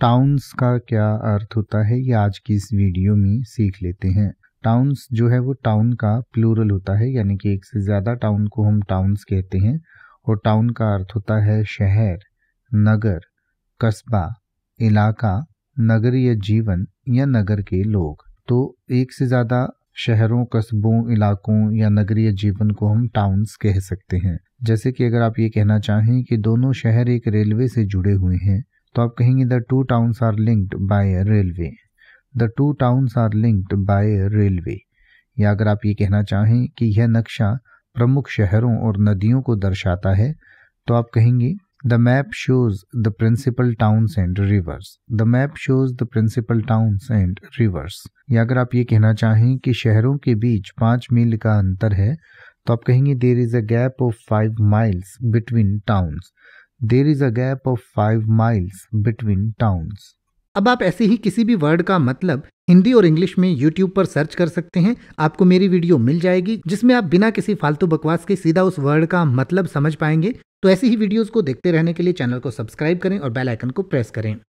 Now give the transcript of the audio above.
towns का क्या अर्थ होता है ये आज की इस वीडियो में सीख लेते हैं टाउन्स जो है वो टाउन का प्लूरल होता है यानी कि एक से ज़्यादा टाउन को हम टाउन्स कहते हैं और टाउन का अर्थ होता है शहर नगर कस्बा इलाका नगरीय जीवन या नगर के लोग तो एक से ज़्यादा शहरों कस्बों इलाकों या नगरीय जीवन को हम टाउन्स कह सकते हैं जैसे कि अगर आप ये कहना चाहें कि दोनों शहर एक रेलवे से जुड़े हुए हैं तो आप कहेंगे the two towns are linked by railway the two towns are linked by railway या अगर आप ये कहना चाहें कि यह नक्शा प्रमुख शहरों और नदियों को दर्शाता है तो आप कहेंगे the map shows the principal towns and rivers the map shows the principal towns and rivers या अगर आप ये कहना चाहें कि शहरों के बीच पाँच मील का अंतर है तो आप कहेंगे there is a gap of five miles between towns there is a gap of five miles between towns अब आप ऐसे ही किसी भी वर्ड का मतलब हिंदी और इंग्लिश में यूट्यूब पर सर्च कर सकते हैं आपको मेरी वीडियो मिल जाएगी जिसमें आप बिना किसी फालतू बकवास के सीधा उस वर्ड का मतलब समझ पाएंगे तो ऐसी ही वीडियोस को देखते रहने के लिए चैनल को सब्सक्राइब करें और बेल आइकन को प्रेस करें